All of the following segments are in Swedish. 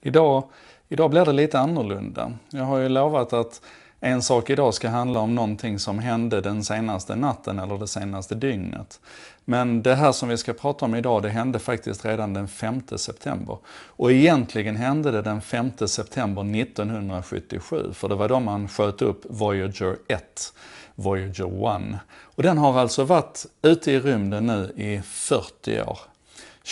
Idag, idag blir det lite annorlunda. Jag har ju lovat att en sak idag ska handla om någonting som hände den senaste natten eller det senaste dygnet. Men det här som vi ska prata om idag, det hände faktiskt redan den 5 september. Och egentligen hände det den 5 september 1977, för det var då man sköt upp Voyager 1, Voyager 1. Och den har alltså varit ute i rymden nu i 40 år.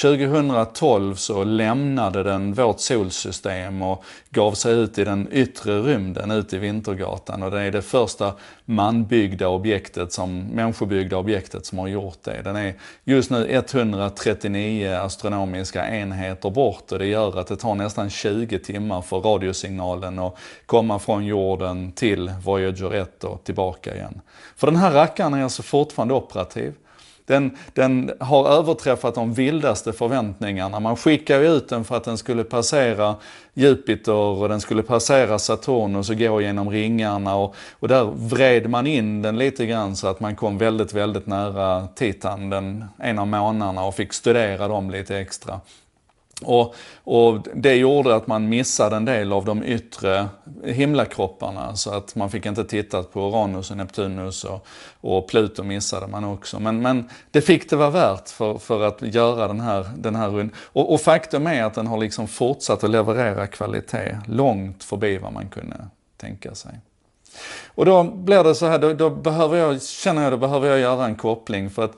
2012 så lämnade den vårt solsystem och gav sig ut i den yttre rymden, ut i Vintergatan. Och det är det första manbyggda objektet, som, människobyggda objektet som har gjort det. Den är just nu 139 astronomiska enheter bort och det gör att det tar nästan 20 timmar för radiosignalen att komma från jorden till Voyager 1 och tillbaka igen. För den här rackaren är alltså fortfarande operativ. Den, den har överträffat de vildaste förväntningarna. Man skickade ut den för att den skulle passera Jupiter och den skulle passera Saturnus och gå genom ringarna och, och där vred man in den lite grann så att man kom väldigt, väldigt nära Titan, den, en av månarna, och fick studera dem lite extra. Och, och, det gjorde att man missade en del av de yttre himlakropparna. Så att man fick inte titta på Uranus och Neptunus och, och Pluto missade man också. Men, men det fick det vara värt för, för att göra den här, den här runden. Och, och, faktum är att den har liksom fortsatt att leverera kvalitet långt förbi vad man kunde tänka sig. Och då blir det så här, då, då behöver jag, känner jag, då behöver jag göra en koppling för att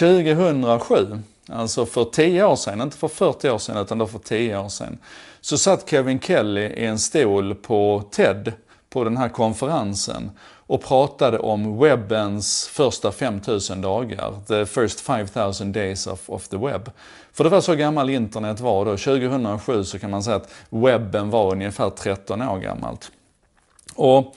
2007 Alltså för 10 år sedan, inte för 40 år sedan utan då för 10 år sedan. Så satt Kevin Kelly i en stol på TED, på den här konferensen och pratade om webbens första 5000 dagar, the first 5000 days of, of the web. För det var så gammal internet var då, 2007 så kan man säga att webben var ungefär 13 år gammalt. Och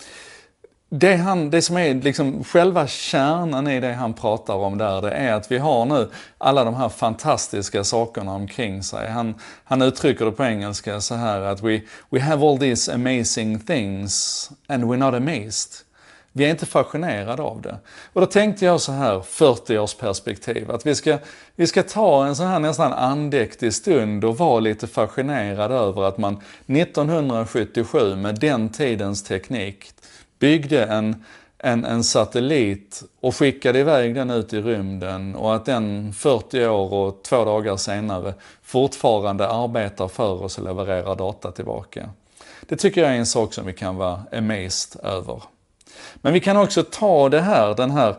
det, han, det som är liksom själva kärnan i det han pratar om där, det är att vi har nu alla de här fantastiska sakerna omkring sig. Han, han uttrycker det på engelska så här att we, we have all these amazing things and we're not amazed. Vi är inte fascinerade av det. Och då tänkte jag så här, 40-årsperspektiv, att vi ska, vi ska ta en sån här nästan andäktig stund och vara lite fascinerade över att man 1977 med den tidens teknik byggde en, en, en satellit och skickade iväg den ut i rymden och att den 40 år och två dagar senare fortfarande arbetar för oss och levererar data tillbaka. Det tycker jag är en sak som vi kan vara amazed över. Men vi kan också ta det här, den här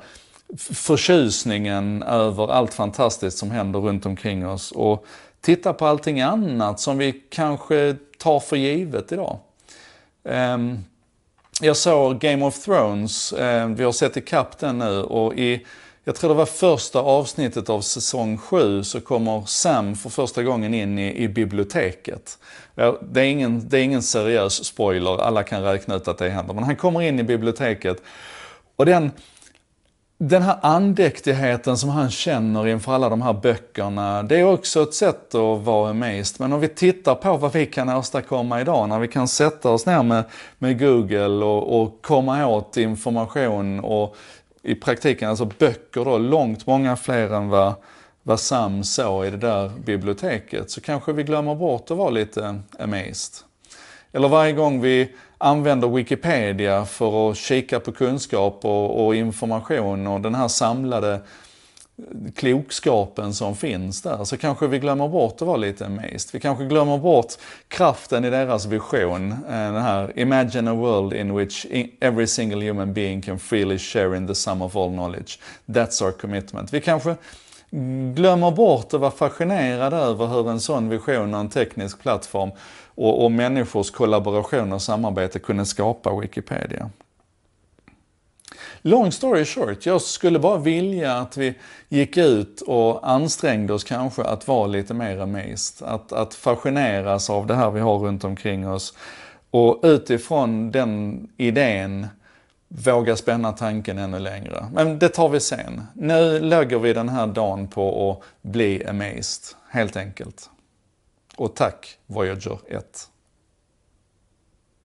förtjusningen över allt fantastiskt som händer runt omkring oss och titta på allting annat som vi kanske tar för givet idag. Um, jag såg Game of Thrones, eh, vi har sett ikapp den nu och i, jag tror det var första avsnittet av säsong 7 så kommer Sam för första gången in i, i biblioteket. Det är, ingen, det är ingen seriös spoiler, alla kan räkna ut att det händer. Men han kommer in i biblioteket och den den här andäktigheten som han känner inför alla de här böckerna, det är också ett sätt att vara amazed. Men om vi tittar på vad vi kan åstadkomma idag, när vi kan sätta oss ner med, med Google och, och komma åt information och i praktiken alltså böcker då, långt många fler än vad, vad Sam såg i det där biblioteket, så kanske vi glömmer bort att vara lite amazed. Eller varje gång vi använder Wikipedia för att kika på kunskap och, och information och den här samlade klokskapen som finns där så kanske vi glömmer bort att vara lite amazed. Vi kanske glömmer bort kraften i deras vision. Eh, den här “Imagine a world in which every single human being can freely share in the sum of all knowledge. That's our commitment”. Vi kanske glömmer bort att vara fascinerad över hur en sån vision och en teknisk plattform och, och människors kollaboration och samarbete kunde skapa Wikipedia. Long story short, jag skulle bara vilja att vi gick ut och ansträngde oss kanske att vara lite mer amazed. Att, att fascineras av det här vi har runt omkring oss. Och utifrån den idén våga spänna tanken ännu längre. Men det tar vi sen. Nu lägger vi den här dagen på att bli amazed, helt enkelt. Och tack Voyager 1.